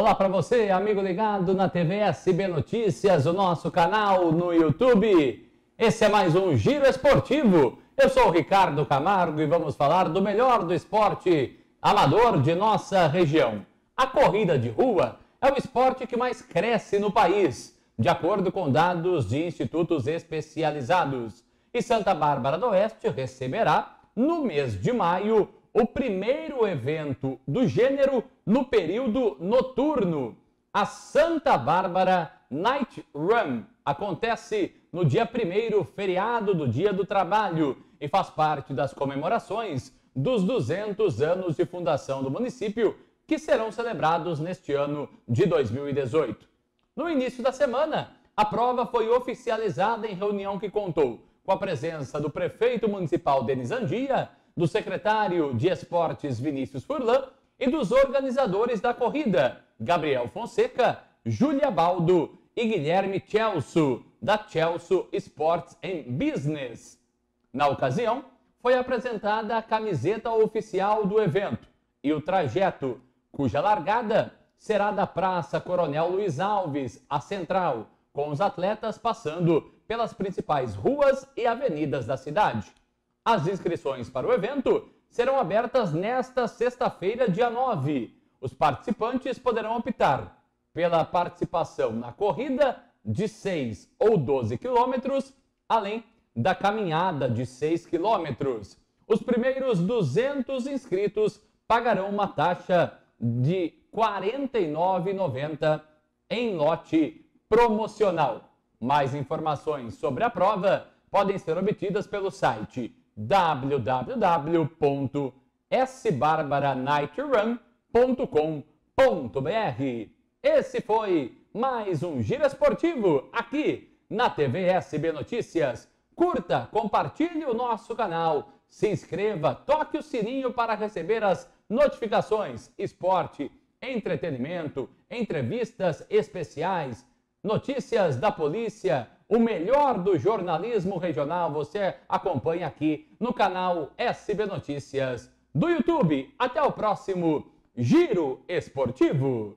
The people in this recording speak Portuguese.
Olá para você, amigo ligado na TV SB Notícias, o nosso canal no YouTube. Esse é mais um Giro Esportivo. Eu sou o Ricardo Camargo e vamos falar do melhor do esporte amador de nossa região. A corrida de rua é o esporte que mais cresce no país, de acordo com dados de institutos especializados. E Santa Bárbara do Oeste receberá, no mês de maio, o primeiro evento do gênero no período noturno. A Santa Bárbara Night Run acontece no dia 1 feriado do Dia do Trabalho, e faz parte das comemorações dos 200 anos de fundação do município, que serão celebrados neste ano de 2018. No início da semana, a prova foi oficializada em reunião que contou com a presença do prefeito municipal Denis Andia do secretário de Esportes Vinícius Furlan e dos organizadores da corrida, Gabriel Fonseca, Júlia Baldo e Guilherme Chelso, da Chelso Sports and Business. Na ocasião, foi apresentada a camiseta oficial do evento e o trajeto, cuja largada será da Praça Coronel Luiz Alves, a Central, com os atletas passando pelas principais ruas e avenidas da cidade. As inscrições para o evento serão abertas nesta sexta-feira, dia 9. Os participantes poderão optar pela participação na corrida de 6 ou 12 quilômetros, além da caminhada de 6 quilômetros. Os primeiros 200 inscritos pagarão uma taxa de R$ 49,90 em lote promocional. Mais informações sobre a prova podem ser obtidas pelo site www.sbarbaranightrun.com.br. Esse foi mais um Giro Esportivo aqui na TV SB Notícias. Curta, compartilhe o nosso canal, se inscreva, toque o sininho para receber as notificações. Esporte, entretenimento, entrevistas especiais, notícias da polícia o melhor do jornalismo regional você acompanha aqui no canal SB Notícias do YouTube. Até o próximo Giro Esportivo.